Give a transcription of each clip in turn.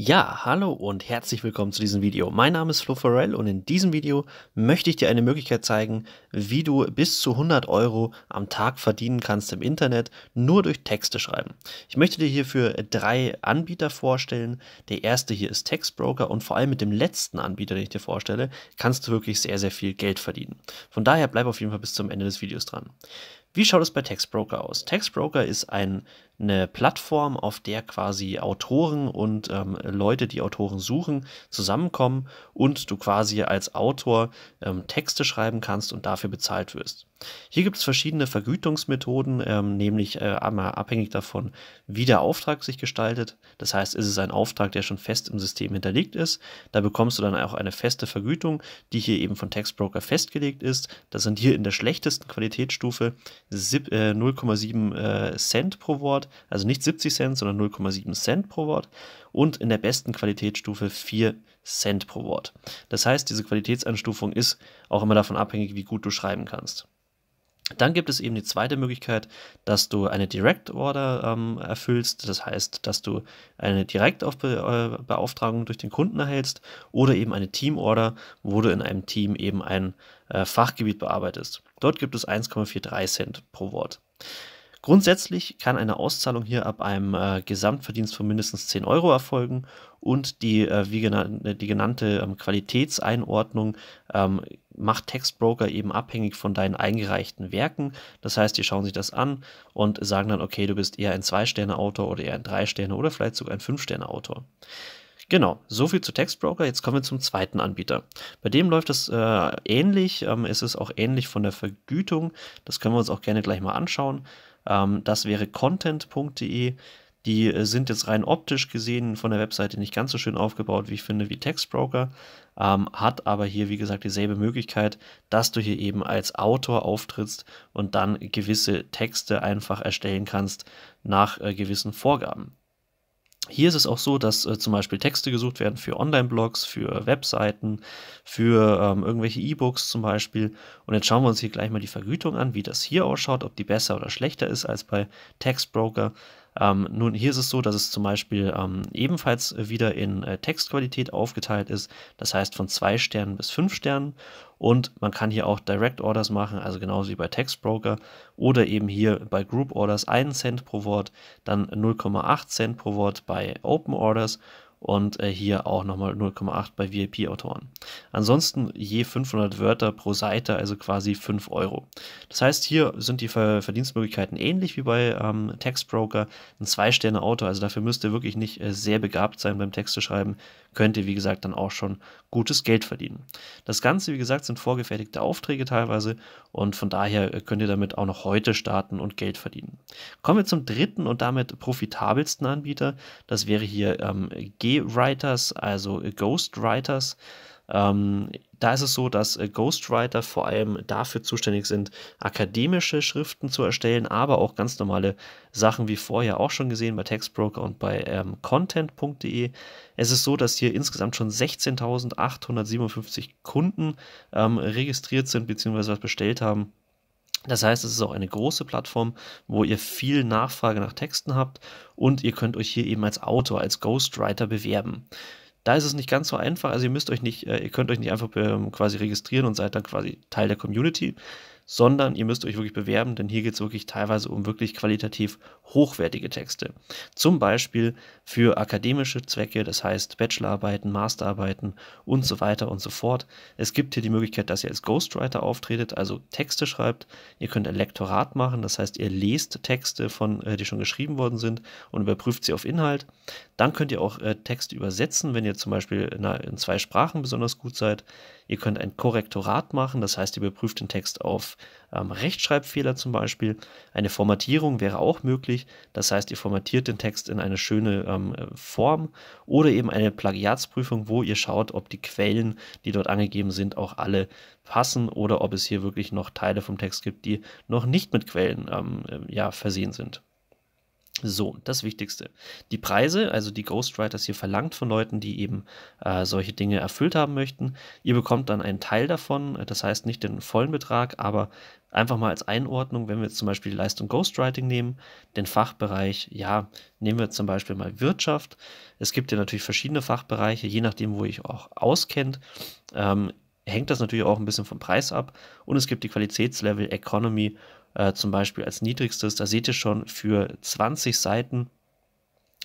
Ja, hallo und herzlich willkommen zu diesem Video. Mein Name ist Flo Farrell und in diesem Video möchte ich dir eine Möglichkeit zeigen, wie du bis zu 100 Euro am Tag verdienen kannst im Internet, nur durch Texte schreiben. Ich möchte dir hierfür drei Anbieter vorstellen. Der erste hier ist Textbroker und vor allem mit dem letzten Anbieter, den ich dir vorstelle, kannst du wirklich sehr, sehr viel Geld verdienen. Von daher bleib auf jeden Fall bis zum Ende des Videos dran. Wie schaut es bei Textbroker aus? Textbroker ist ein eine Plattform, auf der quasi Autoren und ähm, Leute, die Autoren suchen, zusammenkommen und du quasi als Autor ähm, Texte schreiben kannst und dafür bezahlt wirst. Hier gibt es verschiedene Vergütungsmethoden, ähm, nämlich äh, einmal abhängig davon, wie der Auftrag sich gestaltet. Das heißt, ist es ein Auftrag, der schon fest im System hinterlegt ist, da bekommst du dann auch eine feste Vergütung, die hier eben von Textbroker festgelegt ist. Das sind hier in der schlechtesten Qualitätsstufe 0,7 äh, äh, Cent pro Wort also nicht 70 Cent, sondern 0,7 Cent pro Wort und in der besten Qualitätsstufe 4 Cent pro Wort. Das heißt, diese Qualitätsanstufung ist auch immer davon abhängig, wie gut du schreiben kannst. Dann gibt es eben die zweite Möglichkeit, dass du eine Direct Order ähm, erfüllst. Das heißt, dass du eine Direktbeauftragung äh, durch den Kunden erhältst oder eben eine Team Order, wo du in einem Team eben ein äh, Fachgebiet bearbeitest. Dort gibt es 1,43 Cent pro Wort. Grundsätzlich kann eine Auszahlung hier ab einem äh, Gesamtverdienst von mindestens 10 Euro erfolgen und die, äh, wie genannte, äh, die genannte ähm, Qualitätseinordnung ähm, macht Textbroker eben abhängig von deinen eingereichten Werken. Das heißt, die schauen sich das an und sagen dann, okay, du bist eher ein Zwei-Sterne-Autor oder eher ein Drei-Sterne oder vielleicht sogar ein Fünf-Sterne-Autor. Genau, soviel zu Textbroker. Jetzt kommen wir zum zweiten Anbieter. Bei dem läuft es äh, ähnlich. Ähm, es ist auch ähnlich von der Vergütung. Das können wir uns auch gerne gleich mal anschauen. Ähm, das wäre content.de. Die äh, sind jetzt rein optisch gesehen von der Webseite nicht ganz so schön aufgebaut, wie ich finde, wie Textbroker. Ähm, hat aber hier, wie gesagt, dieselbe Möglichkeit, dass du hier eben als Autor auftrittst und dann gewisse Texte einfach erstellen kannst nach äh, gewissen Vorgaben. Hier ist es auch so, dass äh, zum Beispiel Texte gesucht werden für Online-Blogs, für Webseiten, für ähm, irgendwelche E-Books zum Beispiel. Und jetzt schauen wir uns hier gleich mal die Vergütung an, wie das hier ausschaut, ob die besser oder schlechter ist als bei Textbroker. Ähm, nun, hier ist es so, dass es zum Beispiel ähm, ebenfalls wieder in äh, Textqualität aufgeteilt ist. Das heißt von 2 Sternen bis 5 Sternen. Und man kann hier auch Direct Orders machen, also genauso wie bei Textbroker oder eben hier bei Group Orders 1 Cent pro Wort, dann 0,8 Cent pro Wort bei Open Orders und äh, hier auch nochmal 0,8 bei VIP-Autoren. Ansonsten je 500 Wörter pro Seite, also quasi 5 Euro. Das heißt, hier sind die Verdienstmöglichkeiten ähnlich wie bei ähm, Textbroker. Ein 2-Sterne-Autor, also dafür müsst ihr wirklich nicht äh, sehr begabt sein beim Texte schreiben, könnt ihr, wie gesagt, dann auch schon gutes Geld verdienen. Das Ganze, wie gesagt, sind vorgefertigte Aufträge teilweise und von daher äh, könnt ihr damit auch noch heute starten und Geld verdienen. Kommen wir zum dritten und damit profitabelsten Anbieter. Das wäre hier ähm, G RPG-Writers, also äh, Ghostwriters. Ähm, da ist es so, dass äh, Ghostwriter vor allem dafür zuständig sind, akademische Schriften zu erstellen, aber auch ganz normale Sachen wie vorher auch schon gesehen bei Textbroker und bei ähm, content.de. Es ist so, dass hier insgesamt schon 16.857 Kunden ähm, registriert sind bzw. was bestellt haben. Das heißt, es ist auch eine große Plattform, wo ihr viel Nachfrage nach Texten habt und ihr könnt euch hier eben als Autor, als Ghostwriter bewerben. Da ist es nicht ganz so einfach, also ihr müsst euch nicht, äh, ihr könnt euch nicht einfach ähm, quasi registrieren und seid dann quasi Teil der Community sondern ihr müsst euch wirklich bewerben, denn hier geht es wirklich teilweise um wirklich qualitativ hochwertige Texte. Zum Beispiel für akademische Zwecke, das heißt Bachelorarbeiten, Masterarbeiten und so weiter und so fort. Es gibt hier die Möglichkeit, dass ihr als Ghostwriter auftretet, also Texte schreibt. Ihr könnt ein Lektorat machen, das heißt, ihr lest Texte, von, äh, die schon geschrieben worden sind und überprüft sie auf Inhalt. Dann könnt ihr auch äh, Texte übersetzen, wenn ihr zum Beispiel in, in zwei Sprachen besonders gut seid. Ihr könnt ein Korrektorat machen, das heißt, ihr überprüft den Text auf ähm, Rechtschreibfehler zum Beispiel. Eine Formatierung wäre auch möglich. Das heißt, ihr formatiert den Text in eine schöne ähm, äh, Form oder eben eine Plagiatsprüfung, wo ihr schaut, ob die Quellen, die dort angegeben sind, auch alle passen oder ob es hier wirklich noch Teile vom Text gibt, die noch nicht mit Quellen ähm, äh, ja, versehen sind. So, das Wichtigste. Die Preise, also die Ghostwriters hier verlangt von Leuten, die eben äh, solche Dinge erfüllt haben möchten. Ihr bekommt dann einen Teil davon, äh, das heißt nicht den vollen Betrag, aber einfach mal als Einordnung, wenn wir jetzt zum Beispiel die Leistung Ghostwriting nehmen, den Fachbereich, ja, nehmen wir zum Beispiel mal Wirtschaft. Es gibt ja natürlich verschiedene Fachbereiche, je nachdem, wo ihr euch auch auskennt. Ähm, hängt das natürlich auch ein bisschen vom Preis ab. Und es gibt die Qualitätslevel Economy äh, zum Beispiel als niedrigstes. Da seht ihr schon, für 20 Seiten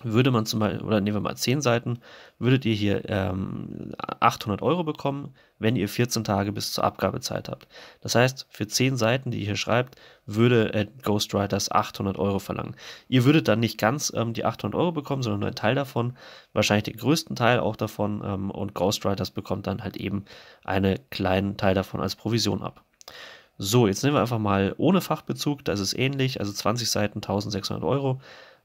würde man zum Beispiel, oder nehmen wir mal 10 Seiten, würdet ihr hier ähm, 800 Euro bekommen, wenn ihr 14 Tage bis zur Abgabezeit habt. Das heißt, für 10 Seiten, die ihr hier schreibt, würde äh, Ghostwriters 800 Euro verlangen. Ihr würdet dann nicht ganz ähm, die 800 Euro bekommen, sondern nur einen Teil davon, wahrscheinlich den größten Teil auch davon ähm, und Ghostwriters bekommt dann halt eben einen kleinen Teil davon als Provision ab. So, jetzt nehmen wir einfach mal ohne Fachbezug, das ist ähnlich, also 20 Seiten, 1600 Euro.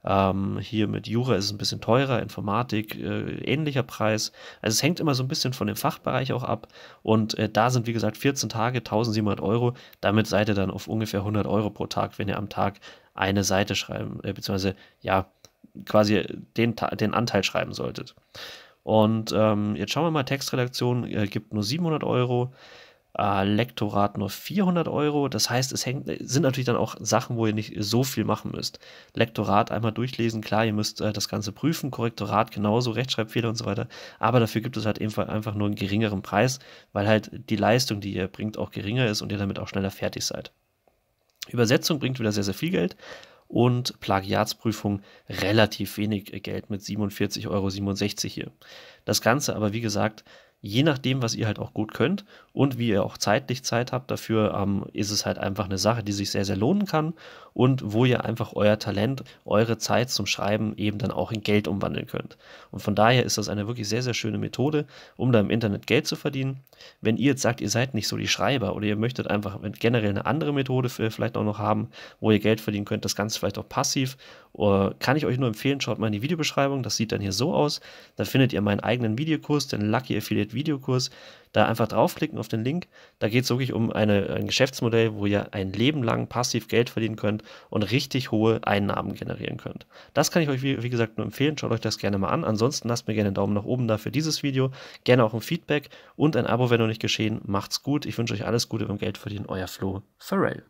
Ähm, hier mit Jura ist es ein bisschen teurer, Informatik äh, ähnlicher Preis. Also es hängt immer so ein bisschen von dem Fachbereich auch ab. Und äh, da sind, wie gesagt, 14 Tage, 1700 Euro. Damit seid ihr dann auf ungefähr 100 Euro pro Tag, wenn ihr am Tag eine Seite schreiben, äh, beziehungsweise ja, quasi den, den Anteil schreiben solltet. Und ähm, jetzt schauen wir mal, Textredaktion äh, gibt nur 700 Euro äh, Lektorat nur 400 Euro. Das heißt, es hängt, sind natürlich dann auch Sachen, wo ihr nicht so viel machen müsst. Lektorat einmal durchlesen, klar, ihr müsst äh, das Ganze prüfen, Korrektorat genauso, Rechtschreibfehler und so weiter. Aber dafür gibt es halt ebenfalls einfach nur einen geringeren Preis, weil halt die Leistung, die ihr bringt, auch geringer ist und ihr damit auch schneller fertig seid. Übersetzung bringt wieder sehr, sehr viel Geld und Plagiatsprüfung relativ wenig Geld mit 47,67 Euro hier. Das Ganze aber, wie gesagt, je nachdem, was ihr halt auch gut könnt und wie ihr auch zeitlich Zeit habt dafür, ähm, ist es halt einfach eine Sache, die sich sehr, sehr lohnen kann und wo ihr einfach euer Talent, eure Zeit zum Schreiben eben dann auch in Geld umwandeln könnt. Und von daher ist das eine wirklich sehr, sehr schöne Methode, um da im Internet Geld zu verdienen. Wenn ihr jetzt sagt, ihr seid nicht so die Schreiber oder ihr möchtet einfach generell eine andere Methode vielleicht auch noch haben, wo ihr Geld verdienen könnt, das Ganze vielleicht auch passiv, oh, kann ich euch nur empfehlen, schaut mal in die Videobeschreibung, das sieht dann hier so aus. Da findet ihr meinen eigenen Videokurs, den Lucky Affiliate Affiliate Videokurs, da einfach draufklicken auf den Link. Da geht es wirklich um eine, ein Geschäftsmodell, wo ihr ein Leben lang passiv Geld verdienen könnt und richtig hohe Einnahmen generieren könnt. Das kann ich euch, wie, wie gesagt, nur empfehlen. Schaut euch das gerne mal an. Ansonsten lasst mir gerne einen Daumen nach oben da für dieses Video. Gerne auch ein Feedback und ein Abo, wenn noch nicht geschehen. Macht's gut. Ich wünsche euch alles Gute beim Geldverdienen. Euer Flo Farrell.